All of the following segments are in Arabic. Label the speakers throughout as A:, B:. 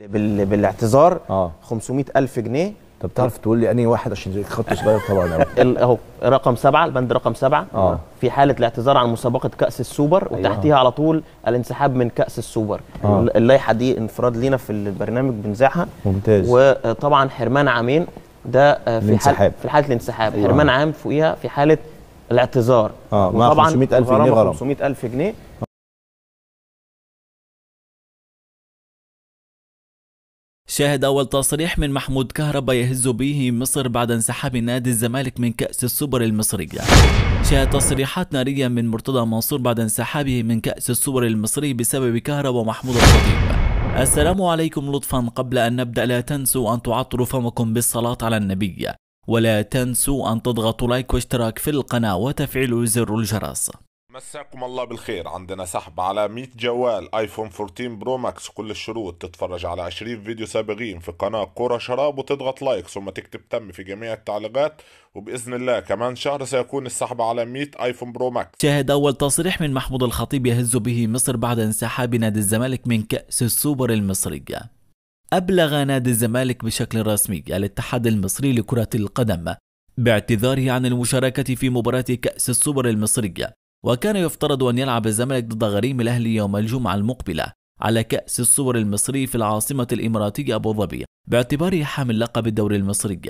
A: بالاعتذار اه 500000 جنيه طب تعرف تقول لي انهي واحد عشان خط صغير طبعا اهو رقم سبعه البند رقم سبعه آه. في حاله الاعتذار عن مسابقه كاس السوبر أيوة. وتحتيها على طول الانسحاب من كاس السوبر آه. اللائحه دي انفراد لينا في البرنامج بنذاعها ممتاز وطبعا حرمان عامين ده في الانسحاب. حاله في حاله الانسحاب أيوة. حرمان عام فوقيها في حاله الاعتذار اه مع 500000 جنيه غرامه 500000 جنيه شاهد أول تصريح من محمود كهربا يهز به مصر بعد انسحاب نادي الزمالك من كأس السوبر المصرية شاهد تصريحات نارية من مرتضى منصور بعد انسحابه من كأس السوبر المصري بسبب كهربا ومحمود الخطيب السلام عليكم لطفا قبل أن نبدأ لا تنسوا أن تعطروا فمكم بالصلاة على النبي ولا تنسوا أن تضغطوا لايك واشتراك في القناة وتفعيل زر الجرس مساكم الله بالخير عندنا سحب على 100 جوال ايفون 14 برو ماكس كل الشروط تتفرج على 20 فيديو سابقين في قناة كرة شراب وتضغط لايك ثم تكتب تم في جميع التعليقات وبإذن الله كمان شهر سيكون السحب على 100 ايفون برو ماكس شاهد أول تصريح من محمود الخطيب يهز به مصر بعد انسحاب نادي الزمالك من كأس السوبر المصري أبلغ نادي الزمالك بشكل رسمي الاتحاد المصري لكرة القدم باعتذاره عن المشاركة في مباراة كأس السوبر المصرية وكان يفترض أن يلعب الزمالك ضد غريم الأهلي يوم الجمعة المقبلة على كأس الصور المصري في العاصمة الإماراتية أبو ظبي باعتباره حامل لقب الدوري المصري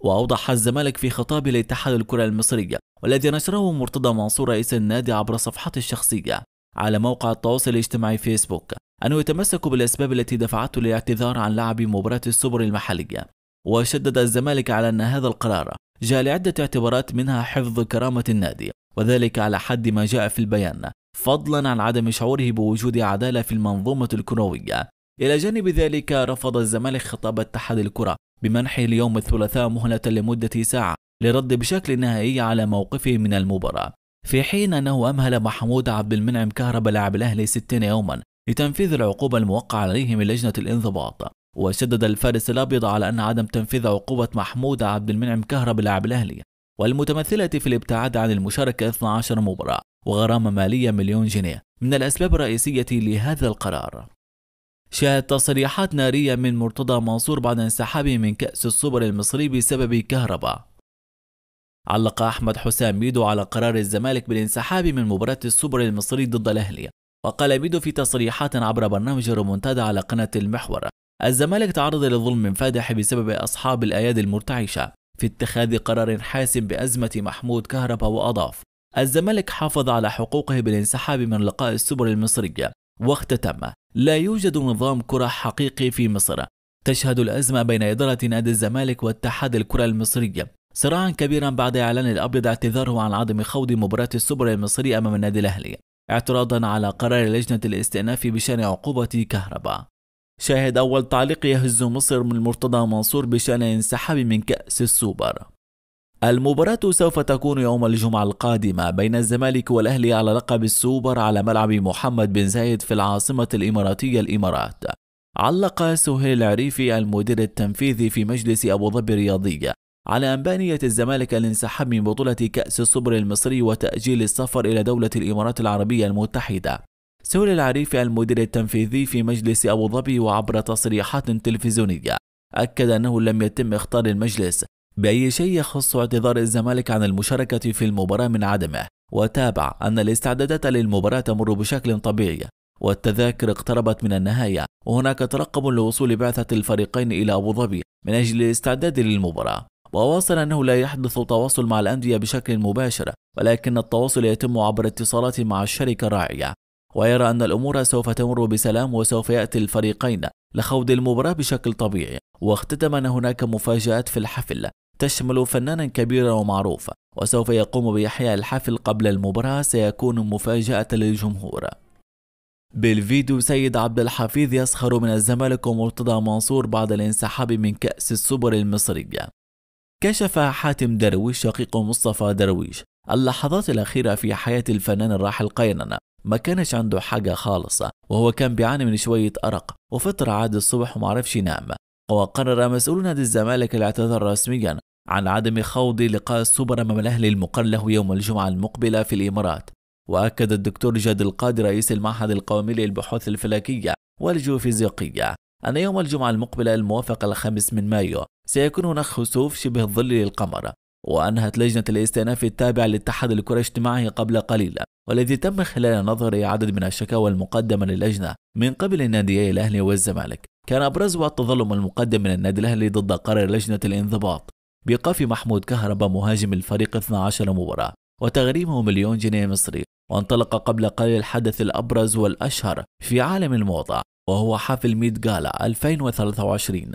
A: وأوضح الزمالك في خطاب لاتحاد الكرة المصري والذي نشره مرتضى منصور رئيس النادي عبر صفحته الشخصية على موقع التواصل الاجتماعي فيسبوك أنه يتمسك بالأسباب التي دفعته للاعتذار عن لعب مباراة السوبر المحلية وشدد الزمالك على أن هذا القرار جاء لعدة اعتبارات منها حفظ كرامة النادي وذلك على حد ما جاء في البيان فضلا عن عدم شعوره بوجود عدالة في المنظومة الكروية إلى جانب ذلك رفض الزمالك خطاب اتحاد الكرة بمنحه اليوم الثلاثاء مهلة لمدة ساعة لرد بشكل نهائي على موقفه من المباراة في حين أنه أمهل محمود عبد المنعم كهرب لاعب الأهلي 60 يوما لتنفيذ العقوبة الموقعة عليه من لجنة الانضباط وشدد الفارس الأبيض على أن عدم تنفيذ عقوبة محمود عبد المنعم كهرب لاعب الأهلي والمتمثلة في الابتعاد عن المشاركة 12 مباراة وغرامة مالية مليون جنيه من الأسباب الرئيسية لهذا القرار شاهد تصريحات نارية من مرتضى منصور بعد انسحابه من كأس السوبر المصري بسبب كهرباء علق أحمد حسام ميدو على قرار الزمالك بالانسحاب من مباراة السوبر المصري ضد الأهلي وقال ميدو في تصريحات عبر برنامج رومونتادا على قناة المحور الزمالك تعرض لظلم فادح بسبب أصحاب الأيادي المرتعشة في اتخاذ قرار حاسم بأزمة محمود كهربا وأضاف الزمالك حافظ على حقوقه بالانسحاب من لقاء السبل المصرية واختتم لا يوجد نظام كرة حقيقي في مصر تشهد الأزمة بين إدارة نادي الزمالك واتحاد الكرة المصرية صراعا كبيرا بعد إعلان الأبيض اعتذاره عن عدم خوض مباراة السبل المصري أمام النادي الأهلي اعتراضا على قرار لجنة الاستئناف بشأن عقوبة كهرباء شاهد أول تعليق يهز مصر من مرتضى منصور بشأن انسحاب من كأس السوبر المباراة سوف تكون يوم الجمعة القادمة بين الزمالك والأهلي على لقب السوبر على ملعب محمد بن زايد في العاصمة الإماراتية الإمارات علق سهيل العريفي المدير التنفيذي في مجلس أبو ظبي الرياضية على أنبانية الزمالك الانسحاب من بطولة كأس السوبر المصري وتأجيل السفر إلى دولة الإمارات العربية المتحدة سهول العريفي المدير التنفيذي في مجلس أبو ظبي وعبر تصريحات تلفزيونية أكد أنه لم يتم اختار المجلس بأي شيء يخص اعتذار الزمالك عن المشاركة في المباراة من عدمه وتابع أن الاستعدادات للمباراة تمر بشكل طبيعي والتذاكر اقتربت من النهاية وهناك ترقب لوصول بعثة الفريقين إلى أبو ظبي من أجل الاستعداد للمباراة وواصل أنه لا يحدث تواصل مع الأندية بشكل مباشر ولكن التواصل يتم عبر اتصالات مع الشركة الراعية ويرى أن الأمور سوف تمر بسلام وسوف يأتي الفريقين لخوض المباراة بشكل طبيعي واختتم أن هناك مفاجآت في الحفل تشمل فنانا كبيرا ومعروفا وسوف يقوم بإحياء الحفل قبل المباراة سيكون مفاجأة للجمهور بالفيديو سيد عبد الحفيظ يسخر من الزمالك ومرتضى منصور بعد الانسحاب من كأس السوبر المصرية كشف حاتم درويش شقيق مصطفى درويش اللحظات الأخيرة في حياة الفنان الراحل قيننا ما كانش عنده حاجة خالص وهو كان بيعاني من شوية أرق وفطر عاد الصبح وما عرفش ينام وقرر مسؤول نادي الزمالك الاعتذار رسميا عن عدم خوض لقاء السوبر أمام الأهلي المقر له يوم الجمعة المقبلة في الإمارات وأكد الدكتور جاد القادر رئيس المعهد القومي للبحوث الفلكية والجيوفيزيقية أن يوم الجمعة المقبلة الموافق الخامس من مايو سيكون هناك خسوف شبه الظل للقمر وأنهت لجنة الاستئناف التابعة للاتحاد الكرة اجتماعه قبل قليل والذي تم خلال نظر عدد من الشكاوى المقدمة للجنة من قبل الناديي الأهلي والزمالك كان أبرزها التظلم المقدم من النادي الأهلي ضد قرار لجنة الانضباط بإيقاف محمود كهربا مهاجم الفريق 12 مباراة وتغريمه مليون جنيه مصري وانطلق قبل قليل الحدث الأبرز والأشهر في عالم الموضة وهو حفل ميد جالا 2023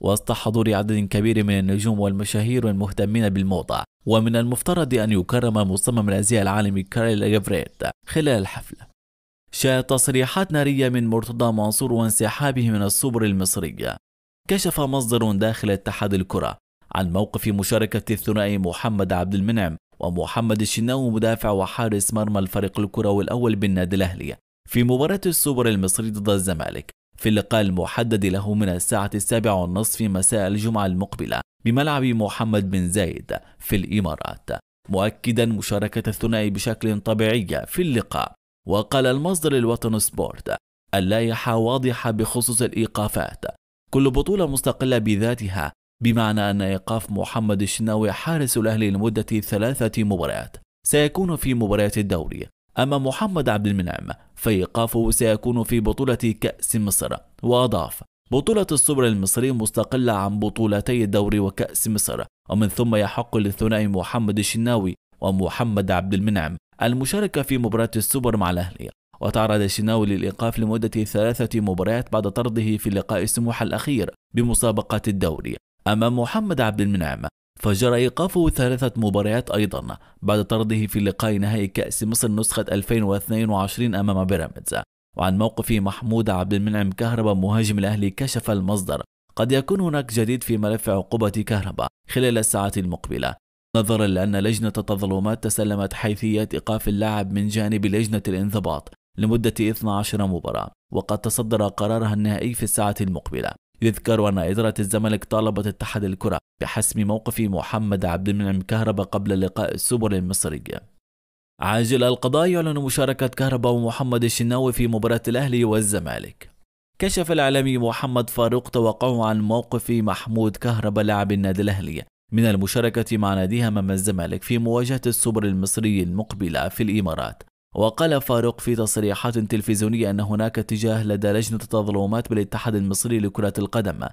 A: وسط حضور عدد كبير من النجوم والمشاهير والمهتمين بالموضة ومن المفترض أن يكرم مصمم الأزياء العالمي كارل جافريت خلال الحفلة شاهد تصريحات نارية من مرتضى منصور وانسحابه من السوبر المصري كشف مصدر داخل اتحاد الكرة عن موقف مشاركة الثنائي محمد عبد المنعم ومحمد الشناوي مدافع وحارس مرمى الفريق الكروي الأول بالنادي الأهلي في مباراة السوبر المصري ضد الزمالك في اللقاء المحدد له من الساعة السابعة والنصف مساء الجمعة المقبلة بملعب محمد بن زايد في الإمارات مؤكدا مشاركة الثنائي بشكل طبيعي في اللقاء وقال المصدر الوطن سبورت اللائحة واضحة بخصوص الإيقافات كل بطولة مستقلة بذاتها بمعنى أن إيقاف محمد الشناوي حارس الأهلي لمدة ثلاثة مباريات سيكون في مباريات الدوري أما محمد عبد المنعم فإيقافه سيكون في بطولة كأس مصر وأضاف بطولة السوبر المصري مستقلة عن بطولتي الدوري وكأس مصر ومن ثم يحق للثنائي محمد الشناوي ومحمد عبد المنعم المشاركة في مباراة السوبر مع الأهلي وتعرض الشناوي للإيقاف لمدة ثلاثة مباريات بعد طرده في لقاء السموح الأخير بمسابقة الدوري أما محمد عبد المنعم فجرى إيقافه ثلاثة مباريات أيضا بعد طرده في لقاء نهائي كأس مصر نسخة 2022 أمام بيراميدز وعن موقف محمود عبد المنعم كهربا مهاجم الأهلي كشف المصدر قد يكون هناك جديد في ملف عقوبة كهربا خلال الساعات المقبلة نظرا لأن لجنة التظلمات تسلمت حيثية إيقاف اللاعب من جانب لجنة الانضباط لمدة 12 مباراة وقد تصدر قرارها النهائي في الساعة المقبلة يذكر أن إدارة الزمالك طالبت اتحاد الكرة بحسم موقف محمد عبد المنعم كهربا قبل لقاء السوبر المصري عاجل القضاء يعلن مشاركة كهربا ومحمد الشناوي في مباراة الأهلي والزمالك كشف الإعلامي محمد فاروق توقعه عن موقف محمود كهربا لاعب النادي الأهلي من المشاركة مع ناديها أمام الزمالك في مواجهة السوبر المصري المقبلة في الإمارات وقال فاروق في تصريحات تلفزيونية أن هناك اتجاه لدى لجنة التظلمات بالاتحاد المصري لكرة القدم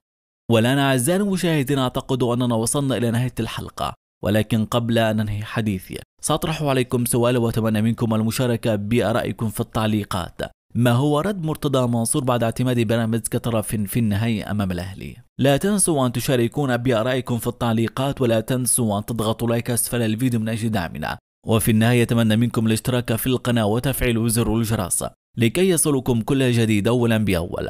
A: والآن أعزائي المشاهدين أعتقد أننا وصلنا إلى نهاية الحلقة ولكن قبل أن أنهي حديثي سأطرح عليكم سؤال وأتمنى منكم المشاركة بآرائكم في التعليقات ما هو رد مرتضى منصور بعد اعتماد بيراميدز كطرف في النهائي أمام الأهلي؟ لا تنسوا أن تشاركون بآرائكم في التعليقات ولا تنسوا أن تضغطوا لايك أسفل الفيديو من أجل دعمنا وفي النهاية أتمنى منكم الاشتراك في القناة وتفعيل زر الجرس لكي يصلكم كل جديد أولا بأول